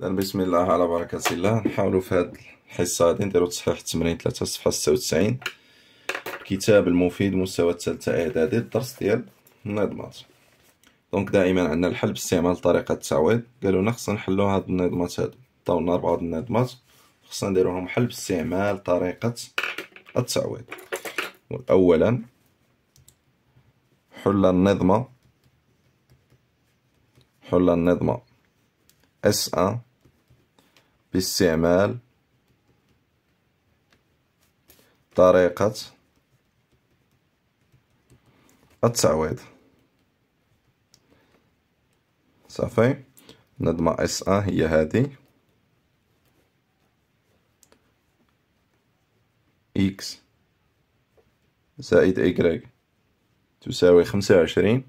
اذا بسم الله على بركه الله نحاولوا في هذه الحصه غادي نديرو تصحيح التمرين 3 صفحه وتسعين الكتاب المفيد مستوى الثالثه اعدادي الدرس ديال النظمات دونك دائما عندنا الحل باستعمال طريقه التعويض قالوا لنا خصنا نحلو هاد النظمات هادو عطاونا اربعه د النظمات خصنا نديروهم حل باستعمال طريقه التعويض اولا حل النظمه حل النظمه اس 1 باستعمال طريقة التعويض صافي نظمة اس ا هي هذه اكس زائد إيكغيك تساوي خمسة وعشرين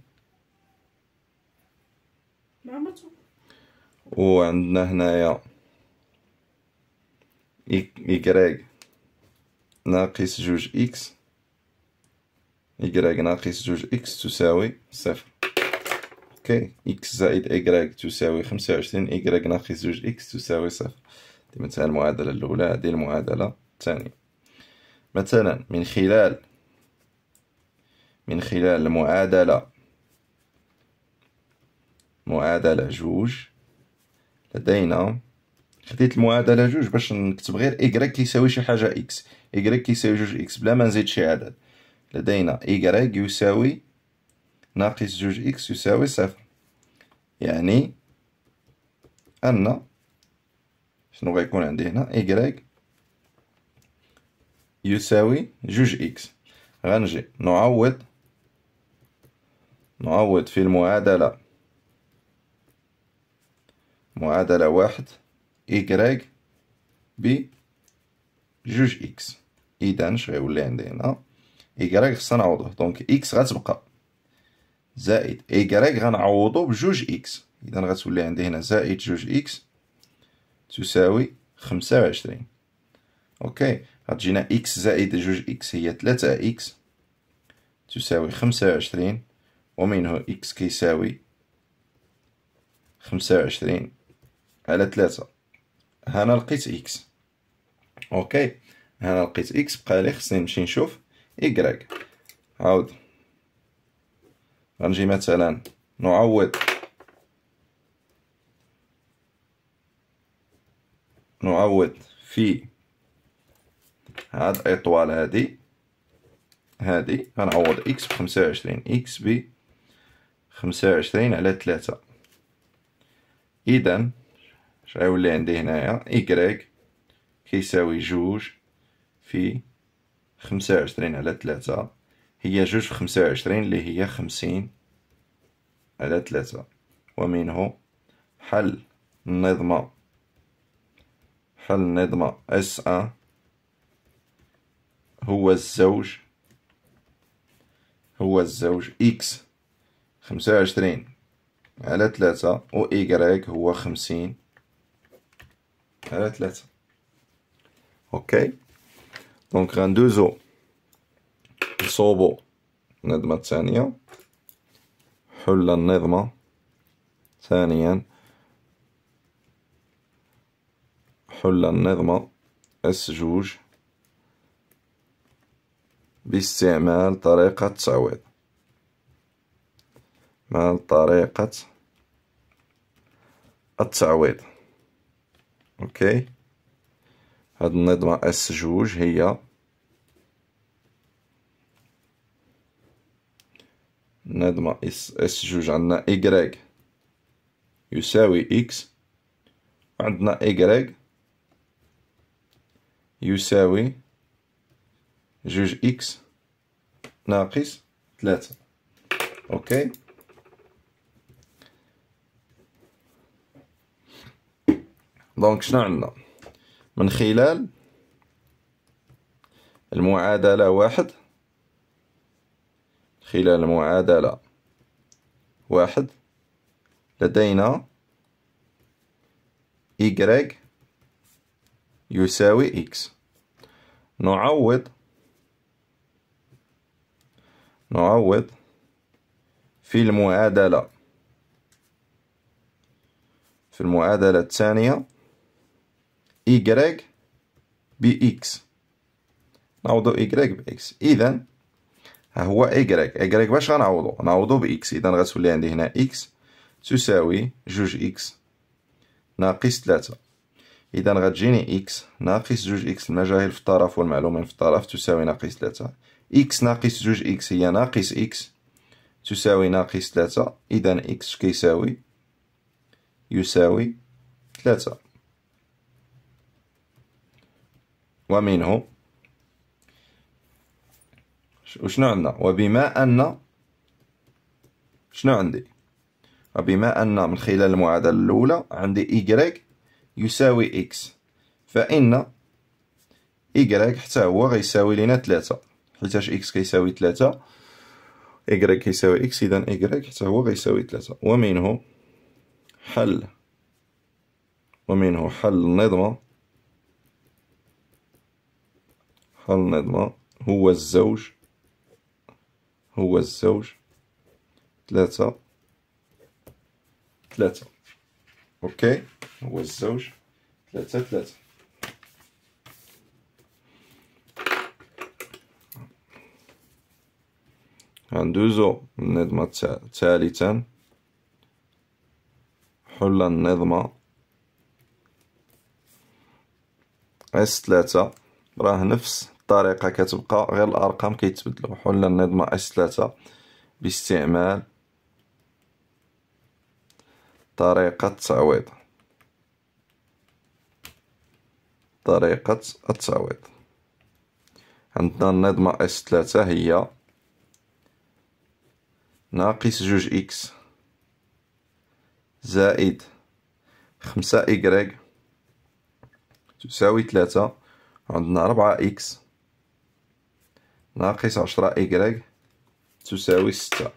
وعندنا هنايا y ناقص جوج x y ناقص جوج x تساوي صفر أوكي x زائد y تساوي خمسة وعشرين y ناقص جوج x تساوي صفر دي مثلا المعادلة الأولى هذه المعادلة الثانية مثلا من خلال من خلال المعادلة معادلة جوج لدينا خديت المعادله جوج باش نكتب غير إيكغيك كيساوي شي حاجه إكس إيكغيك كيساوي جوج إكس بلا ما نزيد شي عدد لدينا إيكغيك يساوي ناقص جوج إكس يساوي صفر يعني أن شنو غيكون عندي هنا إيكغيك يساوي جوج إكس غنجي نعوض نعوض في المعادلة معادلة واحد y جوج اكس اذا شغيولي عندي هنا y خصنا نعوضوه دونك x غتبقى زائد y غنعوضو بجوج اكس اذا غتولي عندي هنا زائد جوج اكس تساوي خمسة وعشرين اوكي غتجينا اكس زائد جوج اكس هي تلاتة اكس تساوي خمسة وعشرين ومنه اكس كيساوي خمسة وعشرين على تلاتة هنا لقيت اكس اوكي هنا لقيت اكس بقى لي خصني نمشي نشوف ايكغيك عاود غنجي مثلا نعوض نعوض في هاد الاطوال هادي هادي غنعوض اكس بخمسة 25 اكس بخمسة 25 على تلاتة اذا شغير عندي هنايا إكراك كيساوي جوج في خمسة وعشرين على تلاتة هي جوج في خمسة وعشرين اللي هي خمسين على تلاتة ومنه حل النظمة حل النظمة اس ان هو الزوج هو الزوج اكس خمسة وعشرين على تلاتة و إيكغيك هو خمسين على ثلاثة اوكي دونك غندوزو نصوبو نظمة ثانية حل النظمة ثانيا حل النظمة اس جوج باستعمال طريقة تعويض مع طريقة التعويض اوكي هاد النظمة اس جوج هي نظمة اس جوج عندنا إيكغيك يساوي إكس عندنا إيكغيك يساوي جوج إكس ناقص ثلاثة أوكي دونك شنو عندنا من خلال المعادلة واحد خلال المعادلة واحد لدينا y يساوي x نعوض نعوض في المعادلة في المعادلة الثانية y بx نعوضو y بx اذا ها هو y y باش غنعوضو نعوضو بx اذا غتولي عندي هنا x تساوي جوج x ناقص ثلاثة اذا غتجيني x ناقص جوج x المجاهيل في الطرف والمعلومين في الطرف تساوي ناقص ثلاثة x ناقص جوج x هي ناقص x تساوي ناقص ثلاثة اذا x كيساوي يساوي ثلاثة ومنه وشنو عندنا وبما أن شنو عندي وبما أن من خلال المعادلة الأولى عندي y يساوي x فإن y حتى هو غيساوي لينا 3 حيتاش x كيساوي 3 y كيساوي x إذا y حتى هو غيساوي 3 ومنه حل ومنه حل النظمة خلنا نضمن هو الزوج هو الزوج ثلاثة ثلاثة اوكي هو الزوج ثلاثة ثلاثة غندوزو النظمة ثالثا حل النظمة اس ثلاثة راه نفس الطريقه كتبقى غير الارقام كيتبدلوا حلنا النظمه اس 3 باستعمال طريقه التعويض طريقه التعويض عندنا النظمه اس 3 هي ناقص جوج اكس زائد خمسة إيكغيك تساوي ثلاثة عندنا ربعة إكس ناقص عشرة إيكغيك تساوي ستة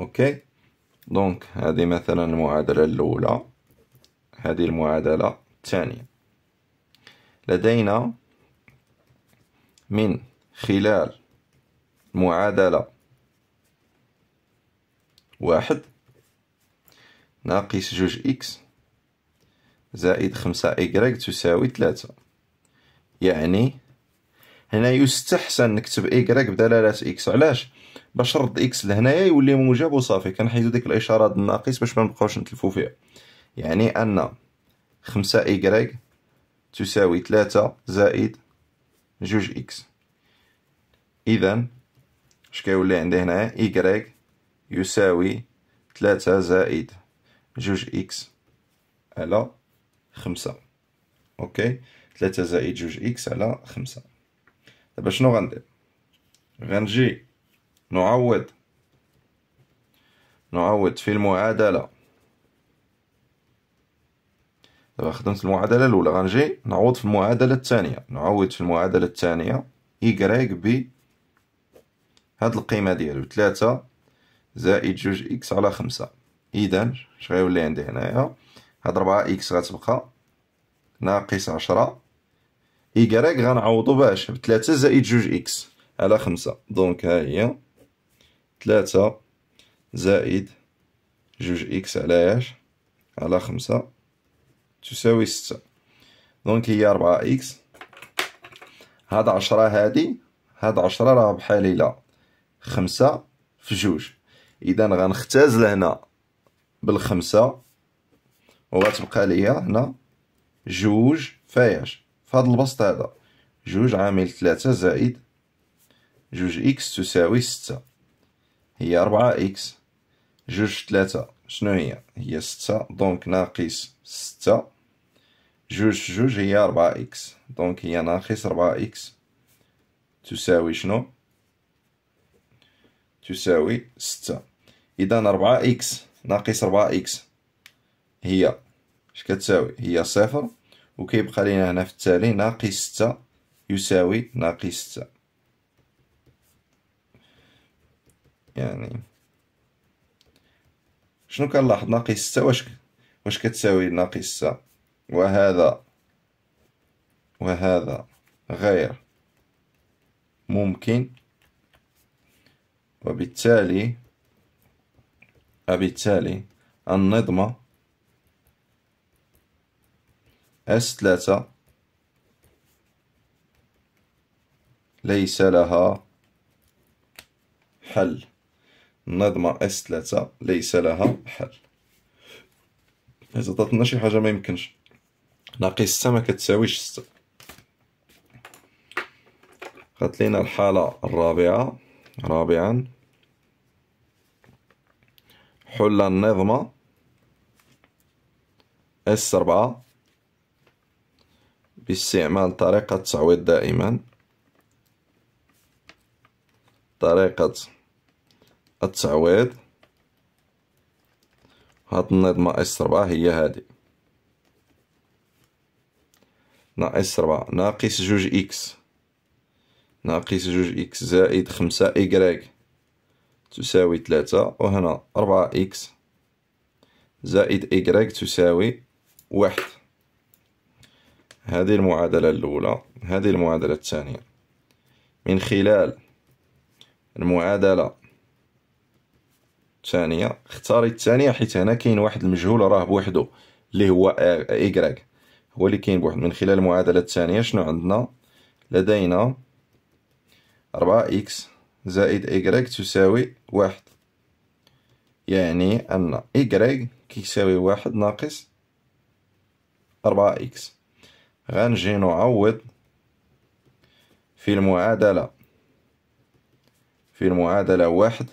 أوكي دونك هذه مثلا المعادلة الأولى هذه المعادلة الثانية لدينا من خلال معادلة واحد ناقص جوج إكس زائد خمسة إيكغيك تساوي ثلاثة يعني هنا يستحسن نكتب إيكغيك بدلالة إكس علاش باش نرد إكس لهنايا يولي موجب وصافي كنحيدو ديك الإشارة الناقص باش منبقاوش نتلفو فيها يعني أن خمسة إيكغيك تساوي ثلاثة زائد جوج إكس إذا اش كيولي عندي هنايا إيكغيك يساوي ثلاثة زائد جوج إكس على خمسة أوكي 3 زائد جوج إكس على خمسة دابا شنو غندير غنجي نعوض نعوض في المعادلة دابا خدمت المعادلة الأولى غنجي نعوض في المعادلة الثانية نعوض في المعادلة الثانية إيكغيك ب هاد القيمة ديالو تلاتة زائد جوج إكس على خمسة إذا شغيولي غيولي عندي هنايا هاد ربعة إكس غتبقى ناقص عشرة إيكغيك غنعوضو باش بتلاتة زائد جوج إكس على خمسة دونك ها هي تلاتة زائد جوج إكس على عاش على خمسة تساوي ستة دونك هي ربعة إكس هاد عشرة هادي هاد عشرة راه بحال إلا خمسة في جوج إذا غنختاز لهنا بالخمسة وغتبقى ليا هنا جوج فياش فهاد البسط هذا جوج عامل ثلاثة زائد جوج إكس تساوي ستة هي ربعة إكس جوج ثلاثة شنو هي هي ستة دونك ناقص ستة جوج جوج هي ربعة إكس دونك هي ناقص ربعة إكس تساوي شنو تساوي ستة إذا ربعة إكس ناقص ربعة إكس هي شكتساوي هي صفر وكيبقى لينا هنا في التالي ناقص ستة يساوي ناقص ستة يعني شنو كنلاحظ ناقص ستة واش واش كتساوي ناقص ستة وهذا وهذا غير ممكن وبالتالي وبالتالي النظمة اس ثلاثة ليس لها حل النظمة اس ثلاثة ليس لها حل إذا عطاتنا شي حاجة ما يمكنش ناقص ستة ما كتساويش ستة قالت لينا الحالة الرابعة رابعا حل النظمة اس أربعة باستعمال طريقة تعويض دائما طريقة التعويض هاد النظمة اس ربعة هي هادي ناقص ربعة ناقص جوج إكس ناقص جوج إكس زائد خمسة إكراك تساوي ثلاثة وهنا ربعة إكس زائد إكراك تساوي واحد هذه المعادلة الأولى هذه المعادلة الثانية من خلال المعادلة الثانية اختاري الثانية حيت هنا كاين واحد المجهول راه بوحدو اللي هو إيكغيك هو اللي كاين بوحدو من خلال المعادلة الثانية شنو عندنا لدينا ربعة إكس زائد إيكغيك تساوي واحد يعني أن إيكغيك كيساوي واحد ناقص ربعة إكس غنجي نعوض في المعادلة في المعادلة واحد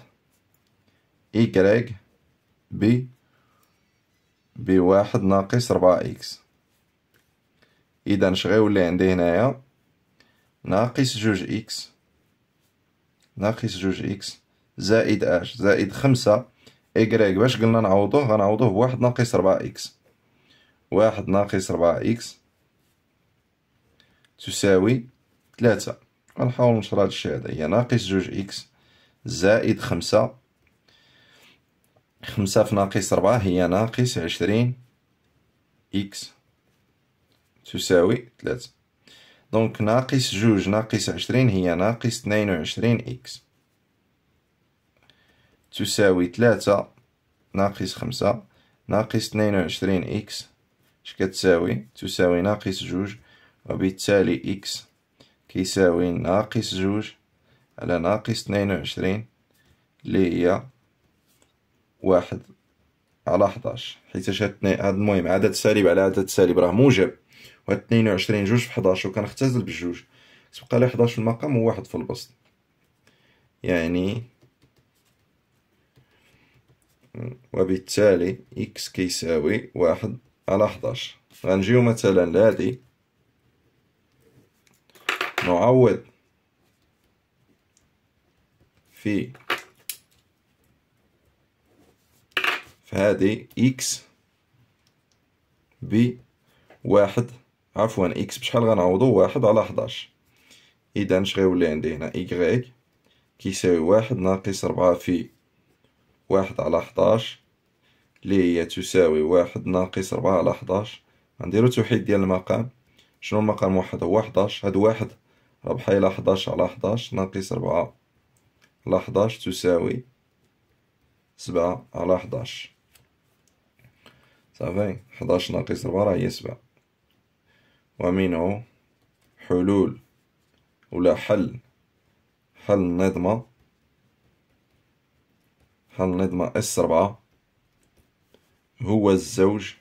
إيكغيك بي بواحد ناقص ربعة إكس إذا شغيولي عندي هنايا ناقص جوج إكس ناقص جوج إكس زائد أش زائد خمسة إكغيك باش قلنا نعوضوه غنعوضوه بواحد ناقص ربعة إكس واحد ناقص ربعة إكس تساوي ثلاثة غنحاول نشرح هاد الشيء هذا هي ناقص جوج إكس زائد خمسة خمسة في ناقص ربعة هي ناقص عشرين إكس تساوي ثلاثة دونك ناقص جوج ناقص عشرين هي ناقص اثنين وعشرين إكس تساوي ثلاثة ناقص خمسة ناقص اثنين وعشرين إكس اش تساوي ناقص جوج وبالتالي إكس كيساوي ناقص جوج على ناقص اثنين وعشرين اللي هي واحد على حداش حيت هاد المهم عدد سالب على عدد سالب راه موجب وهاد اثنين وعشرين جوج في حداش وكنختزل بجوج تبقى لي حداش في المقام واحد في البسط يعني وبالتالي إكس كيساوي واحد على حداش غنجيو مثلا لهادي نعوض في في هذه اكس بواحد عفوا اكس بشحال غنعوضو واحد على حداش اذا اش غيولي عندي هنا إيكغيك كيساوي واحد ناقص ربعة في واحد على حداش اللي هي تساوي واحد ناقص ربعة على حداش غنديرو توحيد ديال المقام شنو المقام واحد هو حداش هاد واحد ربحها إلى حداش على حداش ناقص ربعة على حداش تساوي سبعة على حداش صافي حداش ناقص ربعة راه هي سبعة ومنه حلول ولا حل حل النظمة حل النظمة اس ربعة هو الزوج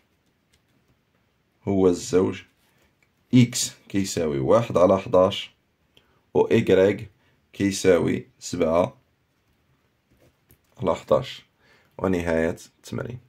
هو الزوج اكس كيساوي واحد على حداش و إيكغيك كيساوي سبعة على حداش ونهاية التمرين